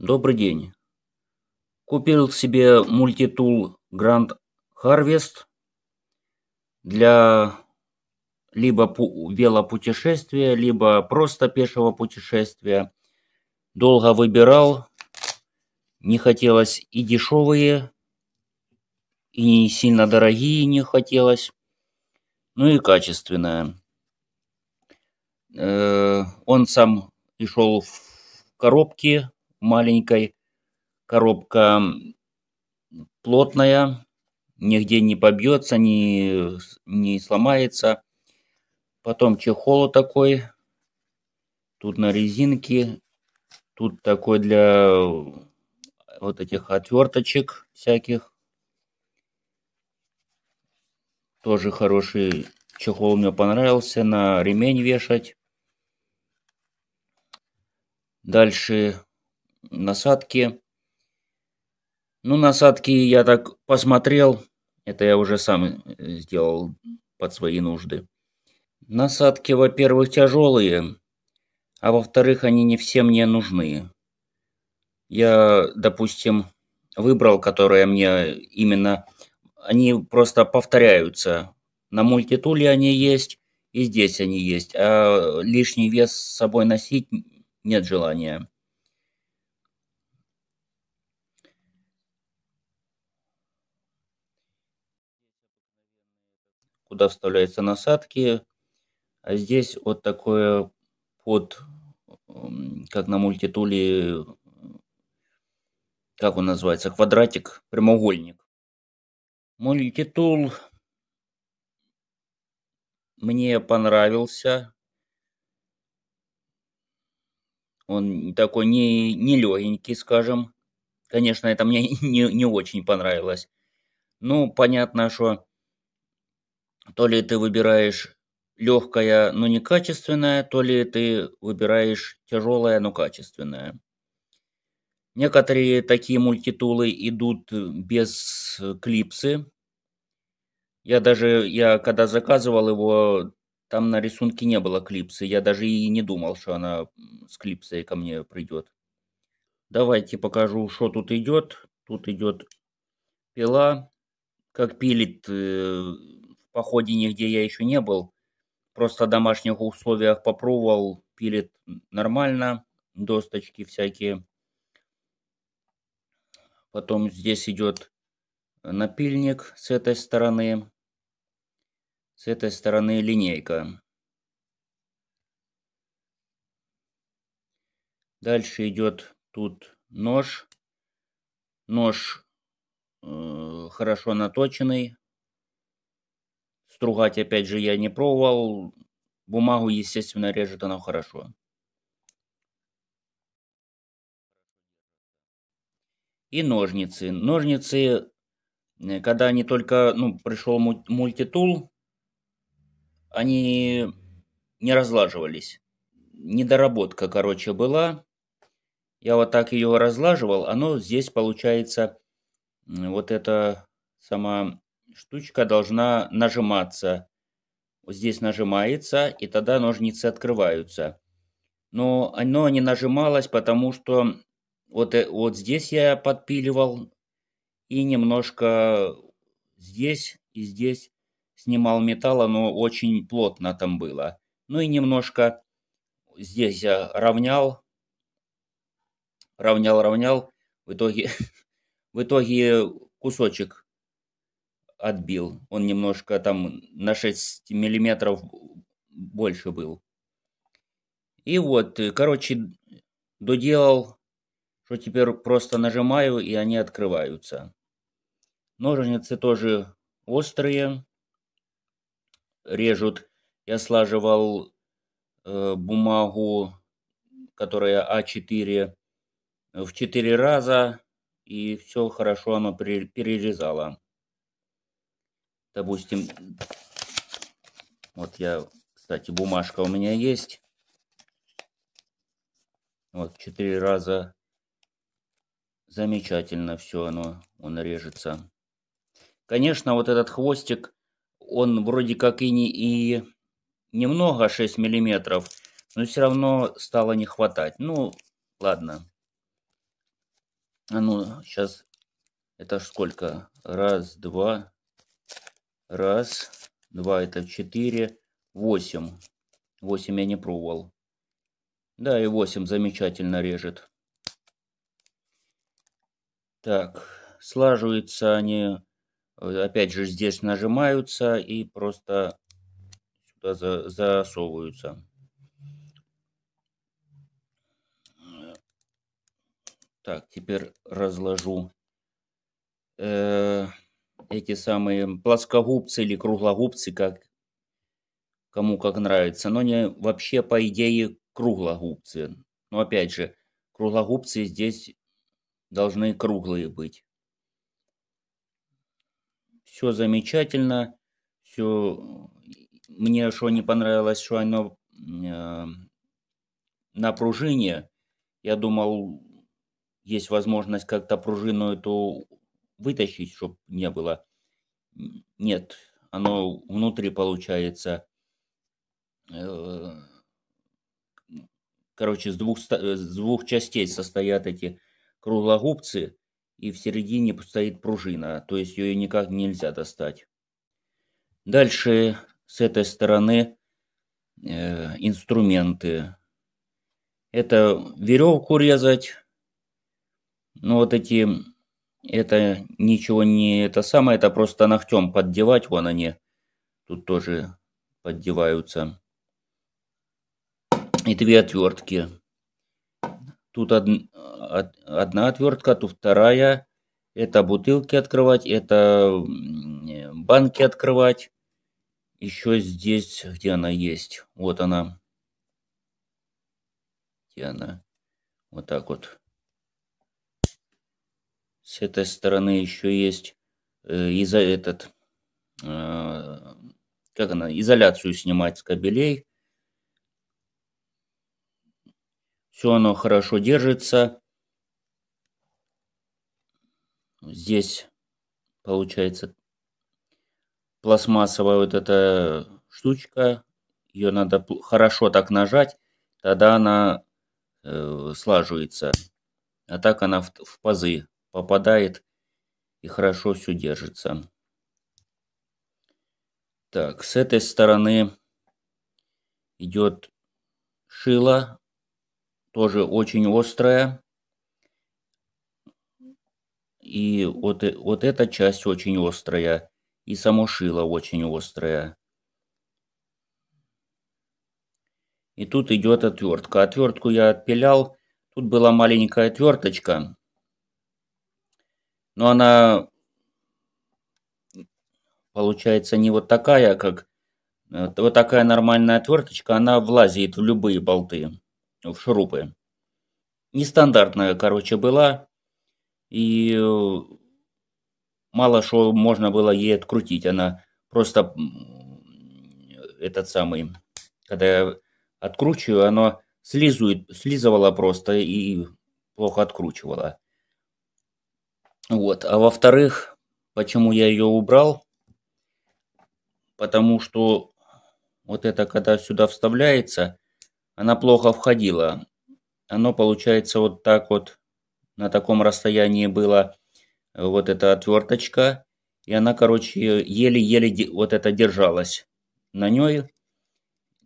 Добрый день. Купил себе мультитул Grand Harvest для либо велопутешествия, либо просто пешего путешествия. Долго выбирал. Не хотелось и дешевые, и не сильно дорогие не хотелось. Ну и качественное. Э, он сам и шел в коробке маленькой. Коробка плотная, нигде не побьется, не, не сломается. Потом чехол такой. Тут на резинке. Тут такой для э, вот этих отверточек всяких. Тоже хороший чехол мне понравился. На ремень вешать. Дальше насадки. Ну, насадки я так посмотрел. Это я уже сам э, сделал под свои нужды. Насадки, во-первых, тяжелые, а во-вторых, они не все мне нужны. Я, допустим, выбрал, которые мне именно... Они просто повторяются. На мультитуле они есть, и здесь они есть. А лишний вес с собой носить нет желания. куда вставляются насадки. А здесь вот такое под, эм, как на мультитуле, э, как он называется, квадратик, прямоугольник. Мультитул мне понравился. Он такой не, не легенький, скажем. Конечно, это мне не, не очень понравилось. Ну, понятно, что то ли ты выбираешь легкое, но не некачественное, то ли ты выбираешь тяжелое, но качественное. Некоторые такие мультитулы идут без клипсы. Я даже, я когда заказывал его, там на рисунке не было клипсы. Я даже и не думал, что она с клипсой ко мне придет. Давайте покажу, что тут идет. Тут идет пила, как пилит э, походе нигде я еще не был. Просто в домашних условиях попробовал, пилит нормально, досточки всякие. Потом здесь идет напильник с этой стороны. С этой стороны линейка. Дальше идет тут нож. Нож э, хорошо наточенный, Стругать, опять же, я не пробовал. Бумагу, естественно, режет она хорошо. И ножницы. Ножницы, э, когда они только, ну, пришел мультитул, они не разлаживались. Недоработка, короче, была. Я вот так ее разлаживал. Оно здесь получается, вот это сама штучка должна нажиматься. Здесь нажимается, и тогда ножницы открываются. Но оно не нажималось, потому что вот, э, вот здесь я подпиливал и немножко здесь и здесь снимал металл, оно очень плотно там было. Ну и немножко здесь я э, равнял, равнял, равнял. В итоге, в итоге кусочек отбил. Он немножко там на 6 миллиметров больше был. И вот, э, короче, доделал, что теперь просто нажимаю, и они открываются. Ножницы тоже острые, режут. Я слаживал э, бумагу, которая А4, в 4 раза, и все хорошо оно перерезало допустим, вот я, кстати, бумажка у меня есть. Вот, четыре раза замечательно все оно, он режется. Конечно, вот этот хвостик, он вроде как и, не, и немного, 6 миллиметров, но все равно стало не хватать. Ну, ладно. А ну, сейчас, это ж сколько? Раз, два, Раз, два, это четыре, восемь. Восемь я не пробовал. Да, и восемь замечательно режет. Так, слаживаются они, э, опять же, здесь нажимаются и просто сюда за, засовываются. Так, теперь разложу. Э -э эти самые плоскогубцы или круглогубцы, как кому как нравится, но не вообще по идее круглогубцы. Но опять же, круглогубцы здесь должны круглые быть. Все замечательно, все мне что не понравилось, что оно э, на пружине. Я думал, есть возможность как-то пружину эту вытащить, чтобы не было. Нет, оно внутри получается, э, короче, с двух, э, с двух частей состоят эти круглогубцы, и в середине стоит пружина, то есть ее никак нельзя достать. Дальше с этой стороны э, инструменты. Это веревку резать, ну вот эти это ничего не это самое, это просто ногтем поддевать, вон они тут тоже поддеваются. И две отвертки. Тут од... одна отвертка, тут вторая. Это бутылки открывать, это банки открывать. Еще здесь, где она есть. Вот она. Где она? Вот так вот с этой стороны еще есть э, и за этот, э, как она, изоляцию снимать с кабелей. Все оно хорошо держится. Здесь получается пластмассовая вот эта штучка. Ее надо хорошо так нажать, тогда она э, слаживается. А так она в, в пазы попадает и хорошо все держится. Так, с этой стороны идет шило, тоже очень острая И вот, э, вот эта часть очень острая, и само шило очень острое. И тут идет отвертка. Отвертку я отпилял. Тут была маленькая отверточка но она получается не вот такая, как э, вот такая нормальная отверточка, она влазит в любые болты, в шурупы. Нестандартная, короче, была, и э, мало что можно было ей открутить, она просто этот самый, когда я откручиваю, она слизует, слизывала просто и плохо откручивала. Вот. А во-вторых, почему я ее убрал? Потому что вот это, когда сюда вставляется, она плохо входила. Оно получается вот так вот, на таком расстоянии было вот эта отверточка. И она, короче, еле-еле вот это держалась на ней.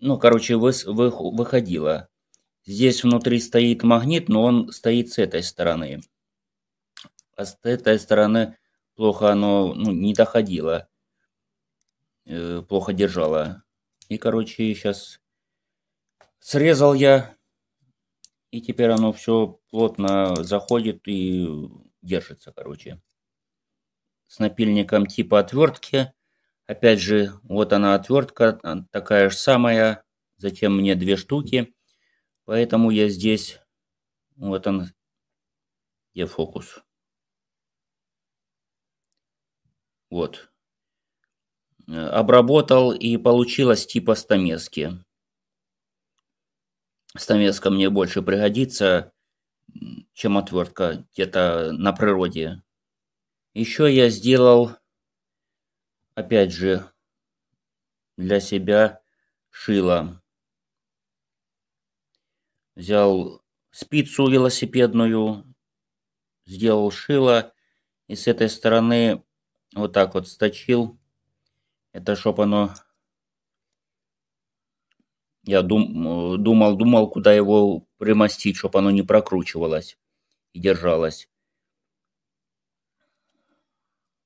Ну, короче, вы, вы, выходила. Здесь внутри стоит магнит, но он стоит с этой стороны. А с этой стороны плохо оно ну, не доходило, э, плохо держало. И, короче, сейчас срезал я, и теперь оно все плотно заходит и держится, короче. С напильником типа отвертки. Опять же, вот она отвертка, а, такая же самая. Зачем мне две штуки? Поэтому я здесь, вот он, я фокус. Вот. Обработал и получилось типа стамески. Стамеска мне больше пригодится, чем отвертка где-то на природе. Еще я сделал, опять же, для себя шило. Взял спицу велосипедную, сделал шило, и с этой стороны вот так вот сточил. Это чтоб оно... Я дум, думал, думал, куда его примостить, чтобы оно не прокручивалось и держалось.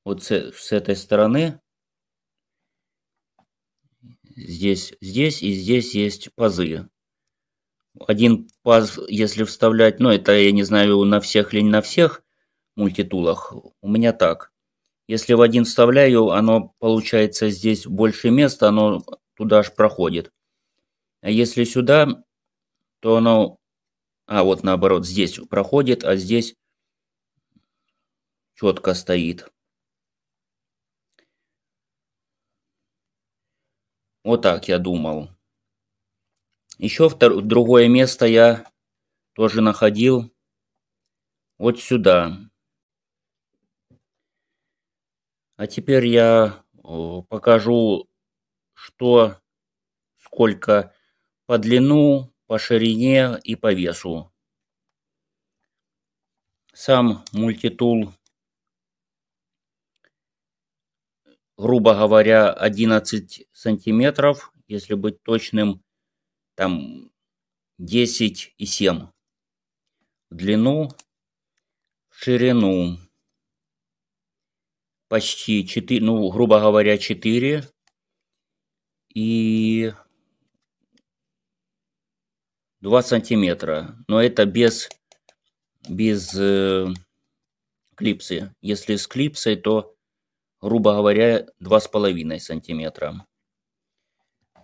Вот с, с этой стороны здесь, здесь и здесь есть пазы. Один паз, если вставлять, ну это я не знаю на всех или не на всех мультитулах, у меня так. Если в один вставляю, оно получается здесь больше места, оно туда же проходит. А если сюда, то оно... А, вот наоборот, здесь проходит, а здесь четко стоит. Вот так я думал. Еще втор... другое место я тоже находил. Вот сюда. А теперь я э, покажу, что сколько по длину, по ширине и по весу. Сам мультитул, грубо говоря, 11 сантиметров, если быть точным, там 10 и 7 в длину, в ширину почти 4, ну, грубо говоря, 4. И 2 сантиметра. Но это без, без э, клипсы. Если с клипсой, то, грубо говоря, 2,5 сантиметра.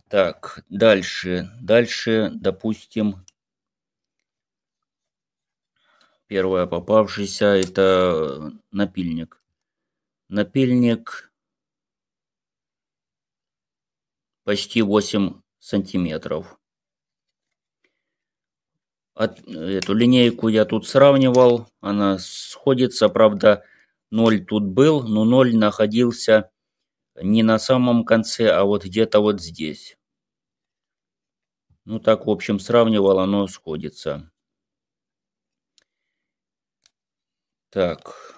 Так, дальше. Дальше, допустим, первое попавшееся это напильник. Напильник почти 8 сантиметров. От, эту линейку я тут сравнивал, она сходится, правда, 0 тут был, но 0 находился не на самом конце, а вот где-то вот здесь. Ну так, в общем, сравнивал, оно сходится. Так.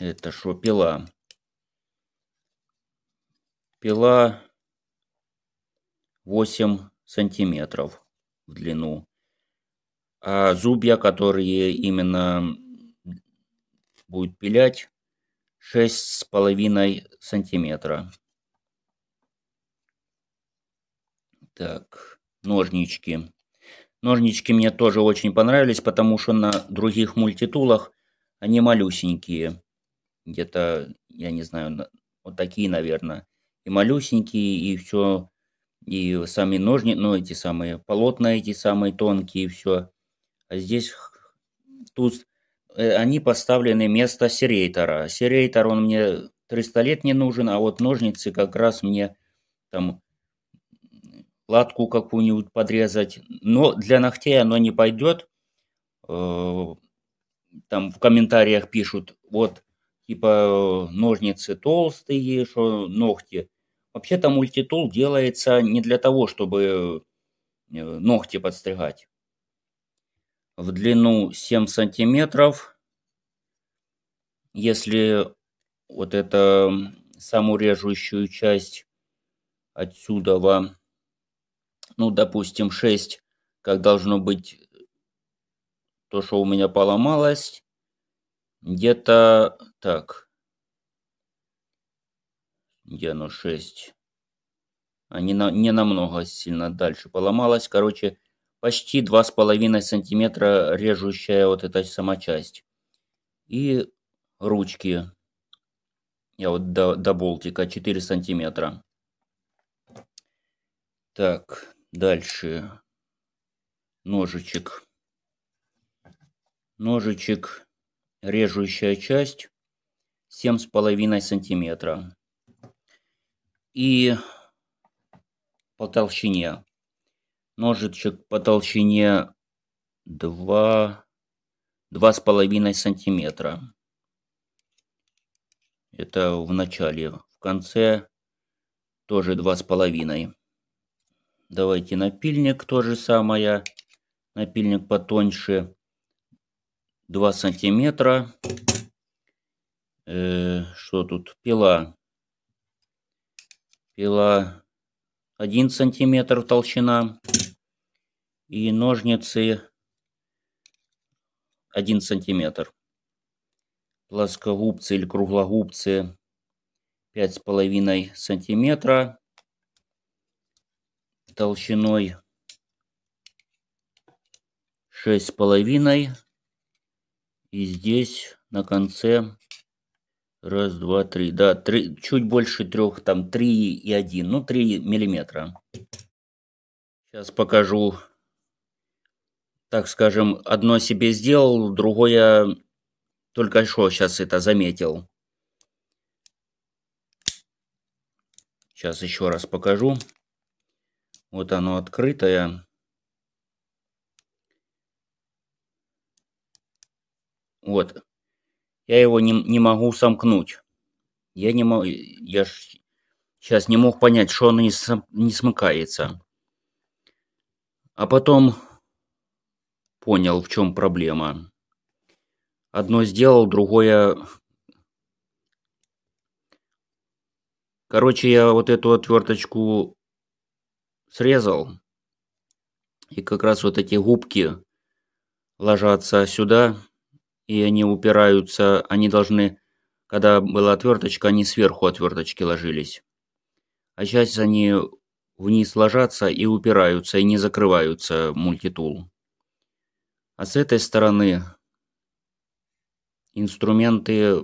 Это что, пила? Пила 8 сантиметров в длину. А зубья, которые именно будет пилять, 6,5 сантиметра. Так, ножнички. Ножнички мне тоже очень понравились, потому что на других мультитулах они малюсенькие где-то, я не знаю, вот такие, наверное, и малюсенькие, и все, и сами ножни, ну, эти самые полотна, эти самые тонкие, все. А здесь тут э, они поставлены место серейтора. Серейтор, он мне 300 лет не нужен, а вот ножницы как раз мне там латку какую-нибудь подрезать. Но для ногтей оно не пойдет. Э, там в комментариях пишут, вот типа э, ножницы толстые, что ногти. Вообще-то мультитул делается не для того, чтобы э, ногти подстригать. В длину 7 сантиметров. Если вот это саму режущую часть отсюда, во, ну, допустим, 6, как должно быть то, что у меня поломалось, где-то так. Где оно? 6. Они на, не намного сильно дальше поломалась, Короче, почти 2,5 сантиметра режущая вот эта сама часть. И ручки. Я вот до, до болтика 4 сантиметра. Так, дальше. Ножичек. Ножичек режущая часть 7,5 сантиметра. И по толщине. Ножичек по толщине 2, 2,5 сантиметра. Это в начале. В конце тоже 2,5. Давайте напильник тоже самое. Напильник потоньше. 2 сантиметра. Э, что тут? Пила. Пила 1 сантиметр толщина. И ножницы 1 сантиметр. Плоскогубцы или круглогубцы 5,5 сантиметра толщиной 6,5 и здесь на конце раз, два, три, да, три, чуть больше трех, там три и один, ну три миллиметра. Сейчас покажу, так скажем, одно себе сделал, другое только что сейчас это заметил. Сейчас еще раз покажу. Вот оно открытое. Вот. Я его не, не могу сомкнуть. Я не могу... Я ж сейчас не мог понять, что он не, сом, не смыкается. А потом понял, в чем проблема. Одно сделал, другое... Короче, я вот эту отверточку срезал. И как раз вот эти губки ложатся сюда и они упираются, они должны... Когда была отверточка, они сверху отверточки ложились. А сейчас они вниз ложатся и упираются, и не закрываются мультитул. А с этой стороны инструменты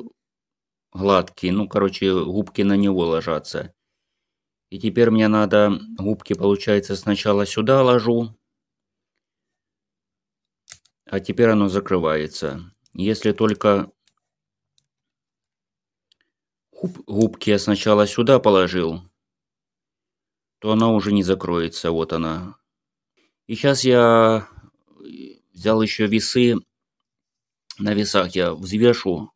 гладкие, ну, короче, губки на него ложатся. И теперь мне надо губки, получается, сначала сюда ложу, а теперь оно закрывается. Если только... Губ, губки я сначала сюда положил, то она уже не закроется. Вот она. И сейчас я взял еще весы. На весах я взвешу,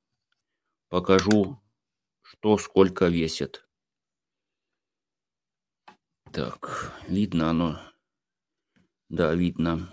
покажу, что сколько весит. Так, видно оно. Да, видно.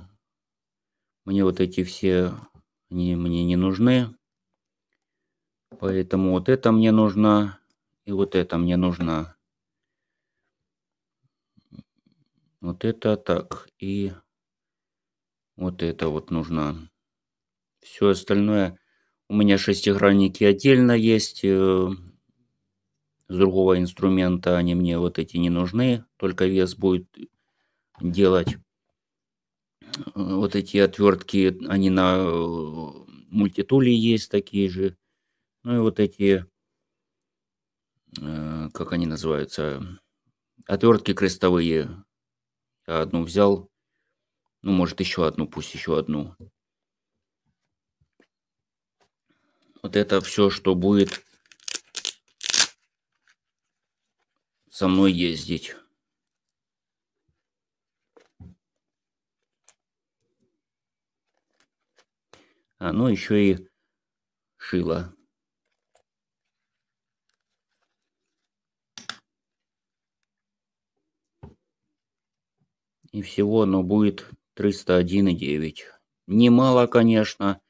Мне вот эти все, они мне не нужны. Поэтому вот это мне нужно, и вот это мне нужно. Вот это так, и вот это вот нужно. Все остальное. У меня шестигранники отдельно есть. Э, с другого инструмента они мне вот эти не нужны. Только вес будет делать. Э, вот эти отвертки, они на э, мультитуле есть такие же. Ну и вот эти, э, как они называются, отвертки крестовые. Я одну взял. Ну, может, еще одну, пусть еще одну. Вот это все, что будет со мной ездить. оно еще и шило. И всего оно будет 301,9. Немало, конечно,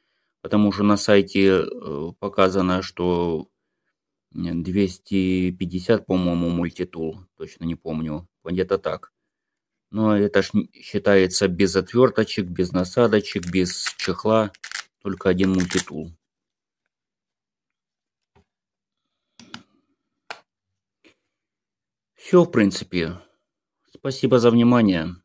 потому что на сайте э, показано, что 250, по-моему, мультитул, точно не помню, где-то так. Но это ж считается без отверточек, без насадочек, без чехла только один мультитул. Все, в принципе. Спасибо за внимание.